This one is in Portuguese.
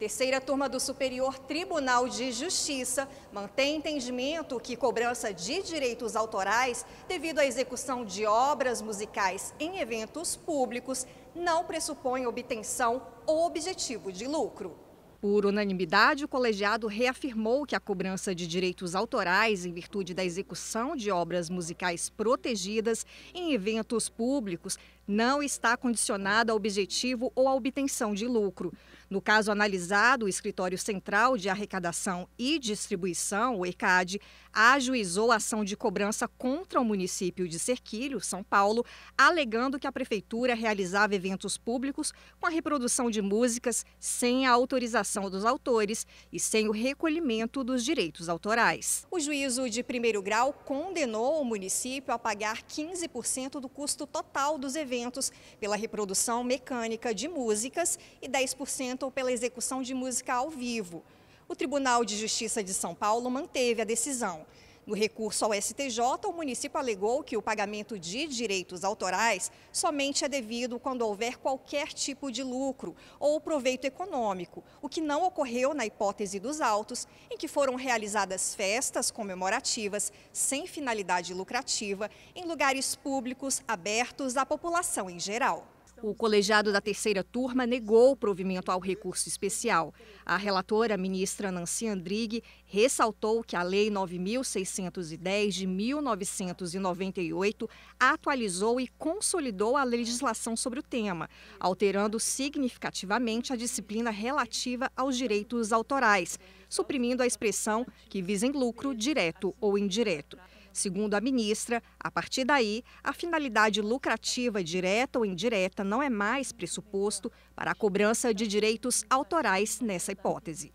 Terceira turma do Superior Tribunal de Justiça mantém entendimento que cobrança de direitos autorais devido à execução de obras musicais em eventos públicos não pressupõe obtenção ou objetivo de lucro. Por unanimidade, o colegiado reafirmou que a cobrança de direitos autorais em virtude da execução de obras musicais protegidas em eventos públicos não está condicionada a objetivo ou a obtenção de lucro. No caso analisado, o Escritório Central de Arrecadação e Distribuição, o ECAD, ajuizou a ação de cobrança contra o município de Serquilho, São Paulo, alegando que a prefeitura realizava eventos públicos com a reprodução de músicas sem a autorização dos autores e sem o recolhimento dos direitos autorais. O juízo de primeiro grau condenou o município a pagar 15% do custo total dos eventos pela reprodução mecânica de músicas e 10% pela execução de música ao vivo. O Tribunal de Justiça de São Paulo manteve a decisão. No recurso ao STJ, o município alegou que o pagamento de direitos autorais somente é devido quando houver qualquer tipo de lucro ou proveito econômico, o que não ocorreu na hipótese dos autos, em que foram realizadas festas comemorativas sem finalidade lucrativa em lugares públicos abertos à população em geral. O colegiado da terceira turma negou o provimento ao recurso especial. A relatora, a ministra Nancy Andrighi, ressaltou que a Lei 9.610 de 1998 atualizou e consolidou a legislação sobre o tema, alterando significativamente a disciplina relativa aos direitos autorais, suprimindo a expressão que visem lucro direto ou indireto. Segundo a ministra, a partir daí, a finalidade lucrativa direta ou indireta não é mais pressuposto para a cobrança de direitos autorais nessa hipótese.